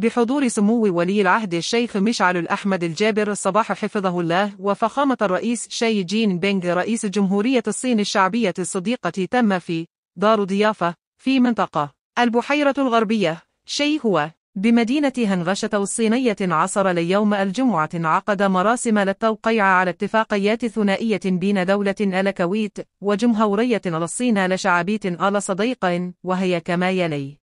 بحضور سمو ولي العهد الشيخ مشعل الأحمد الجابر الصباح حفظه الله وفخامة الرئيس شاي جين بينغ رئيس جمهورية الصين الشعبية الصديقة تم في دار ضيافة في منطقة البحيرة الغربية شي هو بمدينة هنغشة الصينية عصر ليوم الجمعة عقد مراسم للتوقيع على اتفاقيات ثنائية بين دولة الكويت وجمهورية الصين لشعبيت آل صديق وهي كما يلي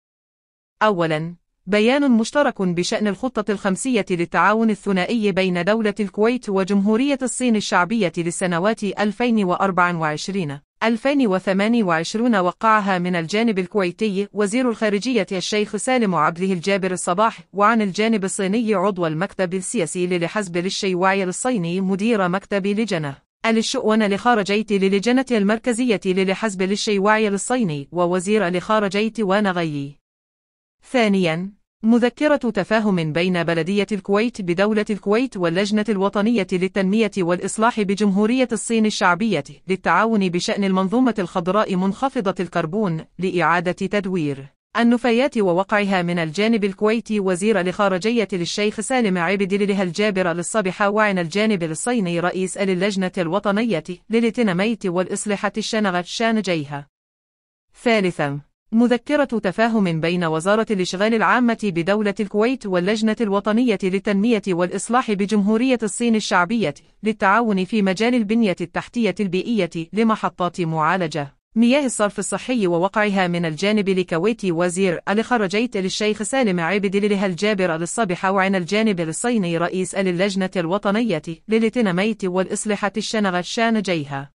أولاً بيان مشترك بشأن الخطة الخمسية للتعاون الثنائي بين دولة الكويت وجمهورية الصين الشعبية للسنوات 2024 2028 وقعها من الجانب الكويتي وزير الخارجية الشيخ سالم عبده الجابر الصباح وعن الجانب الصيني عضو المكتب السياسي للحزب للشيوعي الصيني مدير مكتب لجنة الشؤون لخارجية للجنة المركزية للحزب للشيوعي الصيني ووزير لخارجية وانغيي ثانياً مذكرة تفاهم بين بلدية الكويت بدولة الكويت واللجنة الوطنية للتنمية والإصلاح بجمهورية الصين الشعبية للتعاون بشأن المنظومة الخضراء منخفضة الكربون لإعادة تدوير النفايات ووقعها من الجانب الكويتي وزير الخارجية للشيخ سالم عبد لله الجابر للصبحة وعن الجانب الصيني رئيس اللجنة الوطنية للتنمية الشنغة الشنغت جيها ثالثا مذكرة تفاهم بين وزارة الإشغال العامة بدولة الكويت واللجنة الوطنية للتنمية والإصلاح بجمهورية الصين الشعبية للتعاون في مجال البنية التحتية البيئية لمحطات معالجة مياه الصرف الصحي ووقعها من الجانب لكويتي وزير الخرجيت للشيخ سالم عبد لله الجابر للصبح وعن الجانب الصيني رئيس اللجنة الوطنية للتنمية والإصلاحات الشنغ الشانجيها